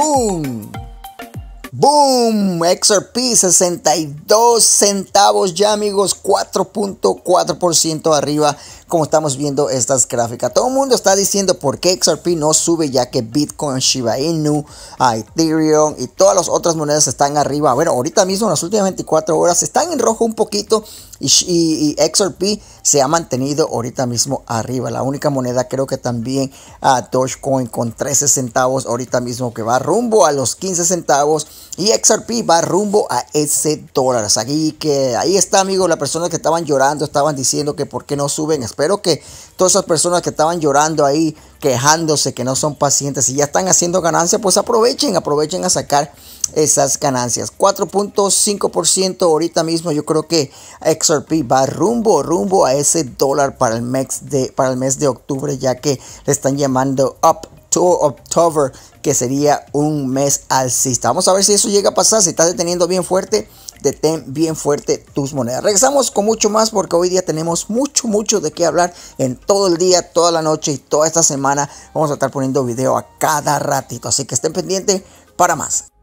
¡Boom! ¡Boom! XRP 62 centavos ya amigos, 4.4% arriba como estamos viendo estas gráficas. Todo el mundo está diciendo por qué XRP no sube ya que Bitcoin, Shiba Inu, Ethereum y todas las otras monedas están arriba. Bueno, ahorita mismo en las últimas 24 horas están en rojo un poquito, y, XRP se ha mantenido ahorita mismo arriba. La única moneda creo que también a ah, Dogecoin con 13 centavos ahorita mismo que va rumbo a los 15 centavos. Y XRP va rumbo a ese dólar. Aquí que ahí está, amigos, las personas que estaban llorando, estaban diciendo que por qué no suben. Espero que todas esas personas que estaban llorando ahí, quejándose, que no son pacientes y ya están haciendo ganancias, pues aprovechen, aprovechen a sacar esas ganancias. 4.5% ahorita mismo yo creo que XRP va rumbo, rumbo a ese dólar para el mes de, para el mes de octubre, ya que le están llamando up to October, que sería un mes alcista. Vamos a ver si eso llega a pasar, si estás deteniendo bien fuerte detén bien fuerte tus monedas. Regresamos con mucho más porque hoy día tenemos mucho, mucho de qué hablar en todo el día, toda la noche y toda esta semana. Vamos a estar poniendo video a cada ratito, así que estén pendientes para más.